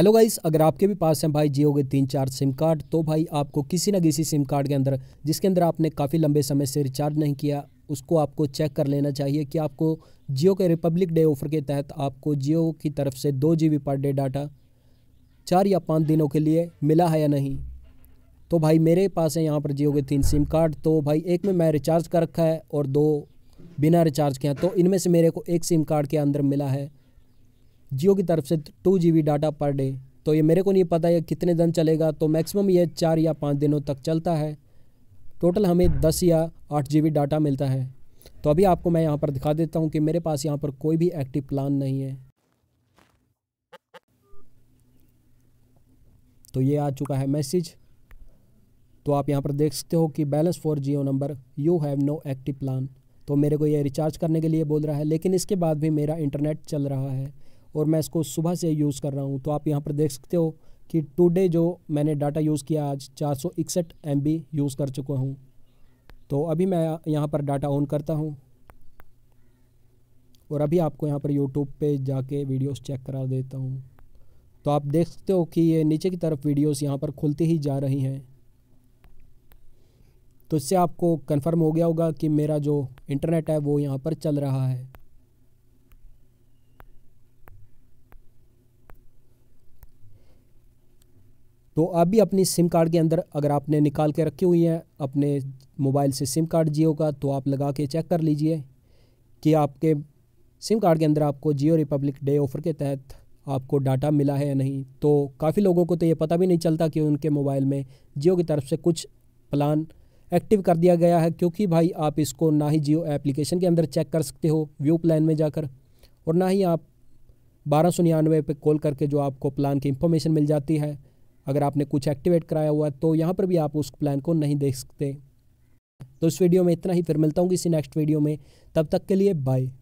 hello guys अगर आपके भी पास हैं भाई जियो के तीन चार सिम कार्ड तो भाई आपको किसी ना किसी सिम कार्ड के अंदर जिसके अंदर आपने काफ़ी लंबे समय से रिचार्ज नहीं किया उसको आपको चेक कर लेना चाहिए कि आपको जियो के रिपब्लिक डे ऑफर के तहत आपको जियो की तरफ से दो जी पर डे डाटा चार या पाँच दिनों के लिए मिला है या नहीं तो भाई मेरे पास है यहाँ पर जियो के तीन सिम कार्ड तो भाई एक में मैं रिचार्ज कर रखा है और दो बिना रिचार्ज के हैं तो इनमें से मेरे को एक सिम कार्ड के अंदर मिला है जियो की तरफ से two G data per day तो ये मेरे को नहीं पता ये कितने दिन चलेगा तो मैक्सिमम ये चार या पाँच दिनों तक चलता है टोटल हमें दस या आठ जी डाटा मिलता है तो अभी आपको मैं यहाँ पर दिखा देता हूँ कि मेरे पास यहाँ पर कोई भी एक्टिव प्लान नहीं है तो ये आ चुका है मैसेज तो आप यहाँ पर देख सकते हो कि balance for Jio number you have no active plan तो मेरे को ये रिचार्ज करने के लिए बोल रहा है लेकिन इसके बाद भी मेरा इंटरनेट चल रहा है और मैं इसको सुबह से यूज़ कर रहा हूँ तो आप यहाँ पर देख सकते हो कि टुडे जो मैंने डाटा यूज़ किया आज चार सौ इकसठ एम बी यूज़ कर चुका हूँ तो अभी मैं यहाँ पर डाटा ऑन करता हूँ और अभी आपको यहाँ पर यूट्यूब पे जाके वीडियोस चेक करा देता हूँ तो आप देख सकते हो कि ये नीचे की तरफ वीडियोस यहाँ पर खुलती ही जा रही हैं तो इससे आपको कन्फर्म हो गया होगा कि मेरा जो इंटरनेट है वो यहाँ पर चल रहा है तो आप भी अपनी सिम कार्ड के अंदर अगर आपने निकाल के रखी हुई हैं अपने मोबाइल से सिम कार्ड जियो का तो आप लगा के चेक कर लीजिए कि आपके सिम कार्ड के अंदर आपको जियो रिपब्लिक डे ऑफ़र के तहत आपको डाटा मिला है या नहीं तो काफ़ी लोगों को तो ये पता भी नहीं चलता कि उनके मोबाइल में जियो की तरफ से कुछ प्लान एक्टिव कर दिया गया है क्योंकि भाई आप इसको ना ही जियो एप्लीकेशन के अंदर चेक कर सकते हो व्यू प्लान में जाकर और ना ही आप बारह सौ निन्यानवे पर कॉल करके जो आपको प्लान की इन्फॉर्मेशन मिल जाती है अगर आपने कुछ एक्टिवेट कराया हुआ है तो यहाँ पर भी आप उस प्लान को नहीं देख सकते तो इस वीडियो में इतना ही फिर मिलता हूँ किसी नेक्स्ट वीडियो में तब तक के लिए बाय